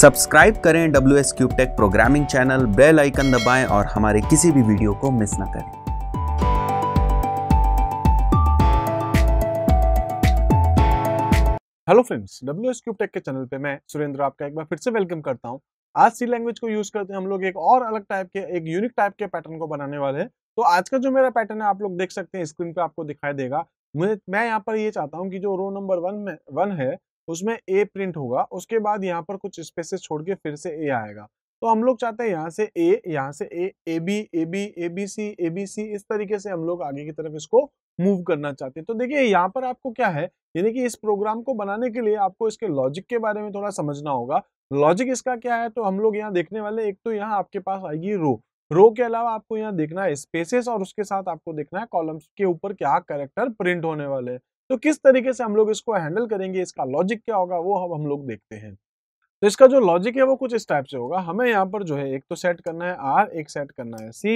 subscribe करें W S cube tech programming channel bell icon दबाएं और हमारे किसी भी वीडियो को मिस ना करें hello friends W S cube tech के चैनल पे मैं सुरेंद्र आपका एक बार फिर से वेलकम करता हूँ आज सी लैंग्वेज को यूज करते हैं हम लोग एक और अलग टाइप के एक यूनिक टाइप के पैटर्न को बनाने वाले हैं तो आज का जो मेरा पैटर्न है आप लोग देख सकते हैं स्क्रीन पे आपको दिखाई देगा मुझे मैं यहाँ पर ये चाहता हूँ कि जो रो नंबर वन में वन है उसमें ए प्रिंट होगा उसके बाद यहाँ पर कुछ स्पेसेस छोड़ के फिर से ए आएगा तो हम लोग चाहते हैं यहाँ से ए यहाँ से A A B A B A B C A B C इस तरीके से हम लोग आगे की तरफ इसको मूव करना चाहते हैं तो देखिए यहाँ पर आपको क्या है यानी कि इस प्रोग्राम को बनाने के लिए आपको इसके लॉजिक के बारे में थोड़ा समझना होगा लॉजिक इसका क्या है तो हम लोग यहाँ देखने वाले एक तो यहाँ आपके पास आएगी रो रो के अलावा आपको यहाँ देखना है स्पेसेस और उसके साथ आपको देखना है कॉलम्स के ऊपर क्या करेक्टर प्रिंट होने वाले हैं तो किस तरीके से हम लोग इसको हैंडल करेंगे इसका लॉजिक क्या होगा वो हम हम लोग देखते हैं तो इसका जो लॉजिक है वो कुछ इस टाइप से होगा हमें यहाँ पर जो है एक तो सेट करना है आर एक सेट करना है सी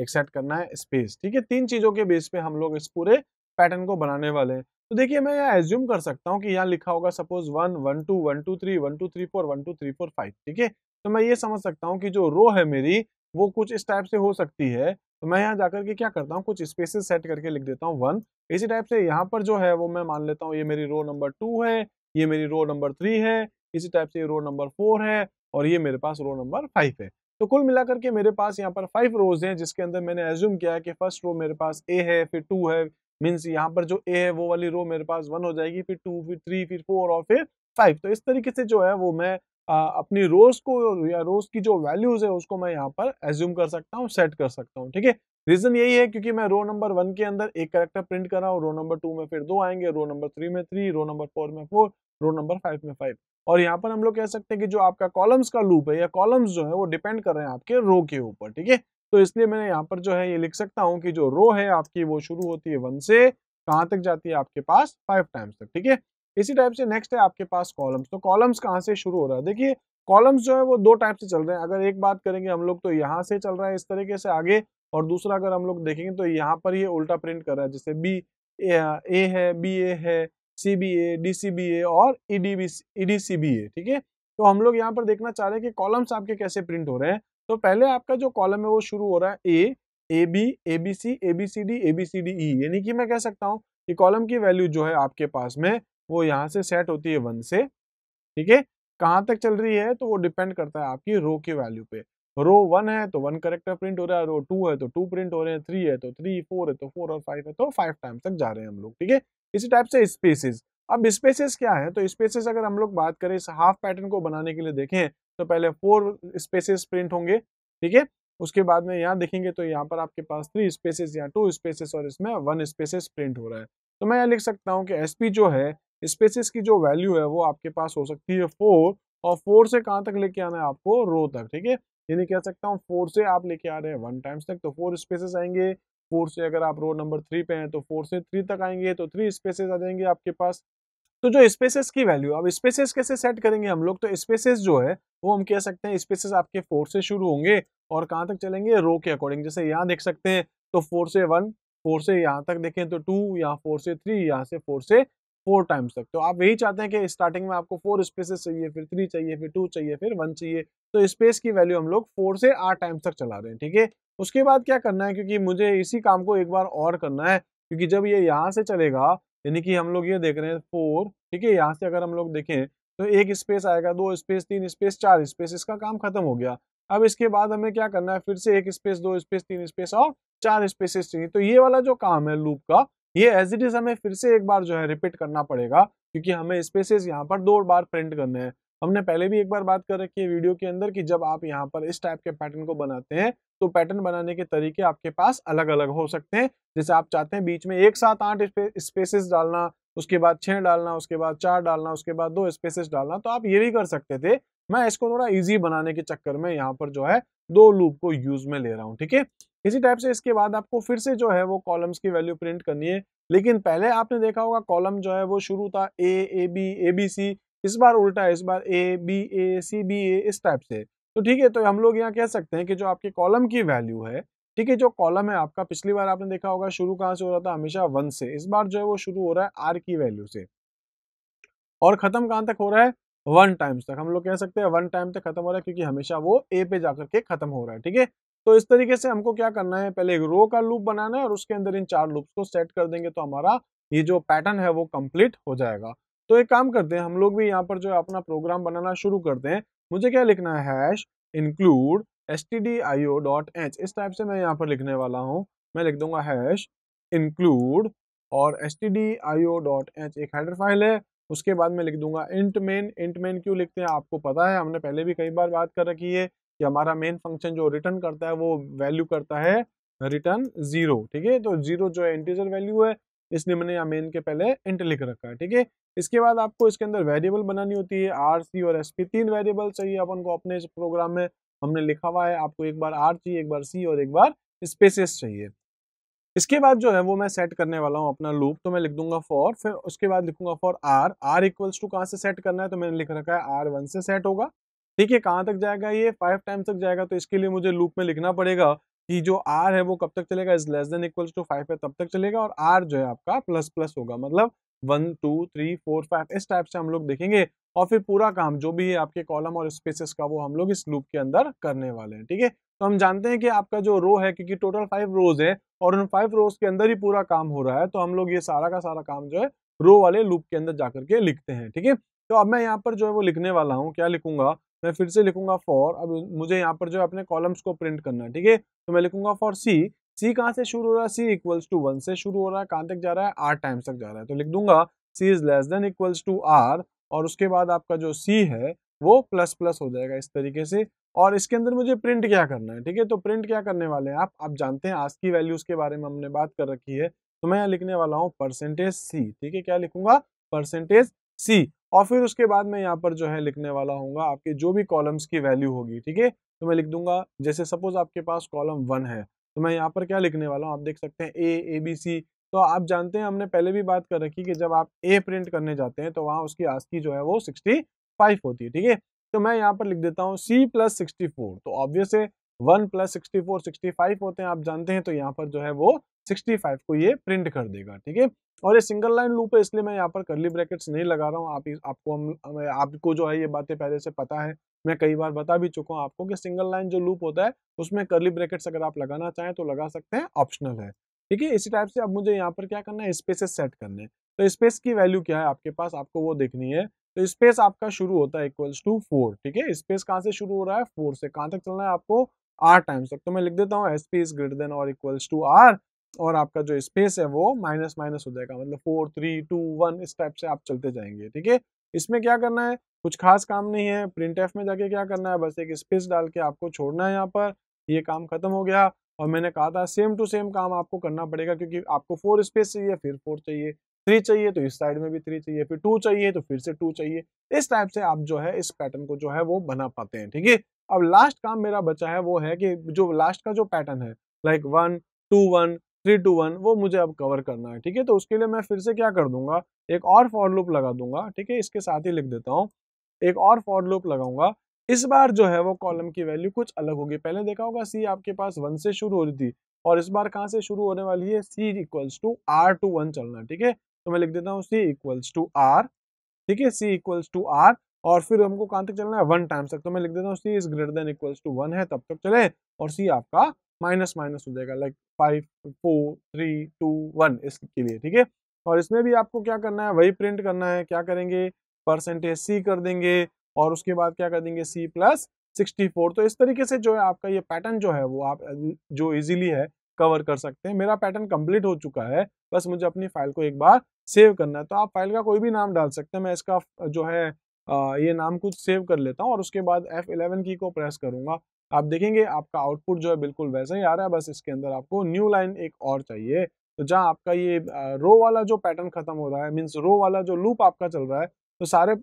एक सेट करना है स्पेस ठीक है तीन चीज़ों के बेस पे हम लोग इस पूरे पैटर्न को बनाने वाले हैं तो देखिए मैं यहाँ एज्यूम कर सकता हूँ कि यहाँ लिखा होगा suppose one one two one two three one two three four one two three four five ठीक है तो मैं ये समझ सकता हूँ कि जो रो है मेरी वो कुछ इस टाइप से हो सकती है तो मैं यहाँ जाकर के क्या करता हूँ कुछ स्पेसिस सेट करके लिख देता हूँ वन इसी टाइप से यहाँ पर जो है वो मैं मान लेता हूँ ये मेरी रो नंबर टू है ये मेरी रो नंबर थ्री है इसी टाइप से ये रो नंबर फोर है और ये मेरे पास रो नंबर फाइव है तो कुल मिलाकर के मेरे पास यहाँ पर फाइव रोज हैं जिसके अंदर मैंने एज्यूम किया है कि फर्स्ट रो मेरे पास ए है फिर टू है मीन्स यहाँ पर जो ए है वो वाली रो मेरे पास वन हो जाएगी फिर टू फिर थ्री फिर फोर और फिर फाइव तो इस तरीके से जो है वो मैं अपनी रोज को या रोज की जो वैल्यूज है उसको मैं यहाँ पर एज्यूम कर सकता हूँ सेट कर सकता हूँ ठीक है रीजन यही है क्योंकि मैं रो नंबर वन के अंदर एक करेक्टर प्रिंट कर रहा हूँ रो नंबर टू में फिर दो आएंगे रो नंबर थ्री में थ्री रो नंबर फोर में फोर रो नंबर फाइव में फाइव और यहाँ पर हम लोग कह सकते हैं कि जो आपका कॉलम्स का लूप है या कॉलम्स जो है वो डिपेंड कर रहे हैं आपके रो के ऊपर ठीक है तो इसलिए मैं यहाँ पर जो है ये लिख सकता हूँ कि जो रो है आपकी वो शुरू होती है वन से कहाँ तक जाती है आपके पास फाइव टाइम्स तक ठीक है इसी टाइप से नेक्स्ट है आपके पास कॉलम्स तो कॉलम्स कहाँ से शुरू हो रहा है देखिए कॉलम्स जो है वो दो टाइप से चल रहे हैं अगर एक बात करेंगे हम लोग तो यहाँ से चल रहा है इस तरीके से आगे और दूसरा अगर हम लोग देखेंगे तो यहाँ पर ये उल्टा प्रिंट कर रहा है जैसे बी ए है बी ए है C B A D C B A और E D B E D C B A ठीक है तो हम लोग यहाँ पर देखना चाह रहे हैं कि कॉलम्स आपके कैसे प्रिंट हो रहे हैं तो पहले आपका जो कॉलम है वो शुरू हो रहा है A A B A B C A B C D A B C D E यानी कि मैं कह सकता हूँ कि कॉलम की वैल्यू जो है आपके पास में वो यहाँ से सेट होती है वन से ठीक है कहाँ तक चल रही है तो वो डिपेंड करता है आपकी रो की वैल्यू पे रो वन है तो वन करेक्टर प्रिंट हो रहा है रो टू है तो टू प्रिंट हो रहे हैं थ्री है तो थ्री फोर है तो फोर और फाइव है तो फाइव टाइम तक जा रहे हैं हम लोग ठीक है इसी टाइप से स्पेसिस अब स्पेसिस क्या है तो स्पेसिस अगर हम लोग बात करें इस हाफ पैटर्न को बनाने के लिए देखें तो पहले फोर स्पेसिस प्रिंट होंगे ठीक है उसके बाद में यहाँ देखेंगे तो यहाँ पर आपके पास थ्री स्पेसिस या टू स्पेसिस और इसमें वन स्पेसिस प्रिंट हो रहा है तो मैं यहाँ लिख सकता हूँ कि एस जो है स्पेसिस की जो वैल्यू है वो आपके पास हो सकती है फोर और फोर से कहाँ तक लेके आना है आपको रो तक ठीक है यानी कह सकता हूँ फोर से आप लेके आ रहे हैं वन टाइम्स तक तो फोर स्पेसेस आएंगे फोर से अगर आप रो नंबर थ्री पे हैं तो फोर से थ्री तक आएंगे तो थ्री स्पेसेस आ जाएंगे आपके पास तो जो स्पेसेस की वैल्यू अब स्पेसेस कैसे सेट करेंगे हम लोग तो स्पेसेस जो है वो हम कह सकते हैं स्पेसेस आपके फोर से शुरू होंगे और कहाँ तक चलेंगे रो के अकॉर्डिंग जैसे यहाँ देख सकते हैं तो फोर से वन फोर से यहाँ तक देखें तो टू यहाँ फोर से थ्री यहाँ से फोर से फोर टाइम्स तक तो आप यही चाहते हैं कि स्टार्टिंग में आपको फोर स्पेसेस चाहिए फिर थ्री चाहिए फिर टू चाहिए फिर वन चाहिए तो स्पेस की वैल्यू हम लोग फोर से आठ टाइम्स तक चला रहे हैं ठीक है उसके बाद क्या करना है क्योंकि मुझे इसी काम को एक बार और करना है क्योंकि जब ये यहाँ से चलेगा यानी कि हम लोग ये देख रहे हैं फोर ठीक है यहाँ से अगर हम लोग देखें तो एक स्पेस आएगा दो स्पेस तीन स्पेस चार स्पेस इसका काम खत्म हो गया अब इसके बाद हमें क्या करना है फिर से एक स्पेस दो स्पेस तीन स्पेस और चार स्पेसेस चाहिए तो ये वाला जो काम है लूप का ये एज इट इज हमें फिर से एक बार जो है रिपीट करना पड़ेगा क्योंकि हमें स्पेसेस यहाँ पर दो बार प्रिंट करने हैं हमने पहले भी एक बार बात कर रखी है वीडियो के अंदर कि जब आप यहाँ पर इस टाइप के पैटर्न को बनाते हैं तो पैटर्न बनाने के तरीके आपके पास अलग अलग हो सकते हैं जैसे आप चाहते हैं बीच में एक साथ आठ स्पेसेस डालना उसके बाद छह डालना उसके बाद चार डालना उसके बाद दो स्पेसेस डालना तो आप ये भी कर सकते थे मैं इसको थोड़ा इजी बनाने के चक्कर में यहाँ पर जो है दो लूप को यूज में ले रहा हूँ ठीक है इसी टाइप से इसके बाद आपको फिर से जो है वो कॉलम्स की वैल्यू प्रिंट करनी है लेकिन पहले आपने देखा होगा कॉलम जो है वो शुरू था ए A B A B C इस बार उल्टा है इस बार ए बी ए सी बी ए इस टाइप से तो ठीक है तो हम लोग यहाँ कह सकते हैं कि जो आपके कॉलम की वैल्यू है ठीक है जो कॉलम है आपका पिछली बार आपने देखा होगा शुरू कहाँ से हो रहा था हमेशा वन से इस बार जो है वो शुरू हो रहा है आर की वैल्यू से और खत्म कहाँ तक हो रहा है वन टाइम्स तक हम लोग कह सकते हैं वन टाइम तक खत्म हो रहा है क्योंकि हमेशा वो ए पे जाकर के खत्म हो रहा है ठीक है तो इस तरीके से हमको क्या करना है पहले एक रो का लूप बनाना है और उसके अंदर इन चार लूप्स को सेट कर देंगे तो हमारा ये जो पैटर्न है वो कंप्लीट हो जाएगा तो एक काम करते हैं हम लोग भी यहाँ पर जो अपना प्रोग्राम बनाना शुरू करते हैं मुझे क्या लिखना है हैश इंक्लूड एस इस टाइप से मैं यहाँ पर लिखने वाला हूँ मैं लिख दूंगा हैश इंक्लूड और एस एक हेडर फाइल है उसके बाद मैं लिख दूंगा इंट मेन इंट मेन क्यों लिखते हैं आपको पता है हमने पहले भी कई बार बात कर रखी है कि हमारा मेन फंक्शन जो रिटर्न करता है वो वैल्यू करता है रिटर्न जीरो ठीक है तो जीरो जो है इंटीजर वैल्यू है इसलिए मैंने यहाँ मेन के पहले इंट लिख रखा है ठीक है इसके बाद आपको इसके अंदर वेरिएबल बनानी होती है आर सी और एस पी तीन वेरिएबल चाहिए अपन को अपने इस प्रोग्राम में हमने लिखा हुआ है आपको एक बार आर चाहिए एक बार सी और एक बार स्पेसेस चाहिए इसके बाद जो है वो मैं सेट करने वाला हूँ अपना लूप तो मैं लिख दूंगा फॉर फिर उसके बाद लिखूंगा for R R equals to कहाँ से सेट करना है तो मैंने लिख रखा है आर वन से सेट होगा ठीक है कहाँ तक जाएगा ये फाइव टाइम्स तक जाएगा तो इसके लिए मुझे लूप में लिखना पड़ेगा कि जो आर है वो कब तक चलेगा is less than equals to five है तब तक चलेगा और आर जो है आपका प्लस प्लस होगा मतलब one two three four five इस टाइप से हम लोग देखेंगे और फिर पूरा काम जो भी है आपके कॉलम और स्पेसेस का वो हम लोग इस लूप के अंदर करने वाले हैं ठीक है तो हम जानते हैं कि आपका जो रो है क्योंकि टोटल फाइव रोज है और उन फाइव रोज के अंदर ही पूरा काम हो रहा है तो हम लोग ये सारा का सारा काम जो है रो वाले लूप के अंदर जाकर के लिखते हैं ठीक है तो अब मैं यहाँ पर जो है वो लिखने वाला हूँ क्या लिखूंगा मैं फिर से लिखूंगा फॉर अब मुझे यहाँ पर जो है अपने कॉलम्स को प्रिंट करना है ठीक है तो मैं लिखूंगा फॉर सी सी कहाँ से शुरू हो रहा है सी इक्वल्स टू वन से शुरू हो रहा है कहाँ तक जा रहा है आर टाइम्स तक जा रहा है तो लिख दूंगा C is less than equals to R और उसके बाद आपका जो सी है वो प्लस प्लस हो जाएगा इस तरीके से और इसके अंदर मुझे प्रिंट क्या करना है ठीक है तो प्रिंट क्या करने वाले हैं आप आप जानते हैं आज की वैल्यूज के बारे में हमने बात कर रखी है तो मैं यहाँ लिखने वाला हूँ परसेंटेज सी ठीक है क्या लिखूंगा परसेंटेज सी और फिर उसके बाद मैं यहाँ पर जो है लिखने वाला हूँ आपके जो भी कॉलम्स की वैल्यू होगी ठीक है तो मैं लिख दूंगा जैसे सपोज आपके पास कॉलम वन है तो मैं यहाँ पर क्या लिखने वाला हूँ आप देख सकते हैं ए ए बी सी तो आप जानते हैं हमने पहले भी बात कर रखी कि जब आप ए प्रिंट करने जाते हैं तो वहाँ उसकी आस्की जो है वो सिक्सटी फाइव होती है ठीक है तो मैं यहाँ पर लिख देता हूँ सी प्लस सिक्सटी फोर तो ऑब्वियस है one plus sixty four sixty five होते हैं आप जानते हैं तो यहाँ पर जो है वो 65 को ये प्रिंट कर देगा ठीक है और ये सिंगल लाइन लूप है इसलिए मैं यहाँ पर करली ब्रैकेट्स नहीं लगा रहा हूँ आप आपको हम आपको जो है ये बातें पहले से पता है मैं कई बार बता भी चुका हूँ आपको कि सिंगल लाइन जो लूप होता है उसमें करली ब्रैकेट्स अगर आप लगाना चाहें तो लगा सकते हैं ऑप्शनल है ठीक है इसी टाइप से अब मुझे यहाँ पर क्या करना है स्पेसेस सेट करने तो स्पेस की वैल्यू क्या है आपके पास आपको वो देखनी है तो स्पेस आपका शुरू होता है इक्वल्स टू फोर ठीक है स्पेस कहाँ से शुरू हो रहा है फोर से कहाँ तक चलना है आपको आर टाइम्स तक तो मैं लिख देता हूँ S P is greater than और इक्वल्स टू आर और आपका जो स्पेस है वो माइनस माइनस हो जाएगा मतलब फोर थ्री टू वन इस टाइप से आप चलते जाएंगे ठीक है इसमें क्या करना है कुछ खास काम नहीं है प्रिंट एफ में जाके क्या करना है बस एक स्पेस डाल के आपको छोड़ना है यहाँ पर ये काम खत्म हो गया और मैंने कहा था सेम टू सेम काम आपको करना पड़ेगा क्योंकि आपको फोर स्पेस चाहिए फिर फोर चाहिए थ्री चाहिए तो इस साइड में भी थ्री चाहिए फिर टू चाहिए तो फिर से टू चाहिए इस टाइप से आप जो है इस पैटर्न को जो है वो बना पाते हैं ठीक है अब लास्ट काम मेरा बचा है वो है कि जो लास्ट का जो पैटर्न है like one two one three two one वो मुझे अब कवर करना है ठीक है तो उसके लिए मैं फिर से क्या कर दूंगा एक और फॉर लूप लगा दूंगा ठीक है इसके साथ ही लिख देता हूँ एक और फॉर लूप लगाऊंगा इस बार जो है वो कॉलम की वैल्यू कुछ अलग होगी पहले देखा होगा सी आपके पास वन से शुरू हो रही थी और इस बार कहाँ से शुरू होने वाली है C equals to R to one चलना ठीक है तो मैं लिख देता हूँ सी इक्वल्स टू आर ठीक है सी इक्वल्स टू आर और फिर हमको कहाँ तक चलना है वन टाइम्स तक तो मैं लिख देता हूँ C is greater than equals to one है तब तक चले और सी आपका माइनस माइनस हो जाएगा like five four three two one इसके लिए ठीक है और इसमें भी आपको क्या करना है वही प्रिंट करना है क्या करेंगे परसेंटेज सी कर देंगे और उसके बाद क्या कर देंगे सी प्लस सिक्सटी फोर तो इस तरीके से जो है आपका ये पैटर्न जो है वो आप जो इजीली है कवर कर सकते हैं मेरा पैटर्न कंप्लीट हो चुका है बस मुझे अपनी फाइल को एक बार सेव करना है तो आप फाइल का कोई भी नाम डाल सकते हैं मैं इसका जो है ये नाम कुछ सेव कर लेता हूँ और उसके बाद एफ़ की को प्रेस करूंगा आप देखेंगे आपका आउटपुट जो है बिल्कुल वैसा ही आ रहा है बस इसके अंदर आपको न्यू लाइन एक और चाहिए तो जहाँ आपका ये रो वाला जो पैटर्न खत्म हो रहा है मीन्स रो वाला जो लूप आपका चल रहा है तो सारे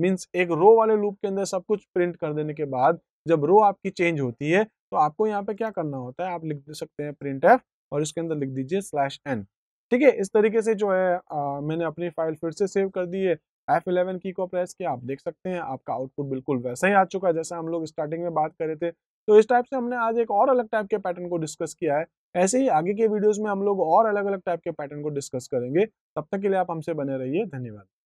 मीन्स एक रो वाले लूप के अंदर सब कुछ प्रिंट कर देने के बाद जब रो आपकी चेंज होती है तो आपको यहाँ पे क्या करना होता है आप लिख दे सकते हैं प्रिंट एफ और इसके अंदर लिख दीजिए स्लैश एन ठीक है इस तरीके से जो है आ, मैंने अपनी फाइल फिर से सेव कर दी है एफ इलेवन की को प्रेस किया आप देख सकते हैं आपका आउटपुट बिल्कुल वैसा ही आ चुका है जैसा हम लोग स्टार्टिंग में बात कर रहे थे तो इस टाइप से हमने आज एक और अलग टाइप के पैटर्न को डिस्कस किया है ऐसे ही आगे के वीडियोस में हम लोग और अलग अलग टाइप के पैटर्न को डिस्कस करेंगे तब तक के लिए आप हमसे बने रहिए धन्यवाद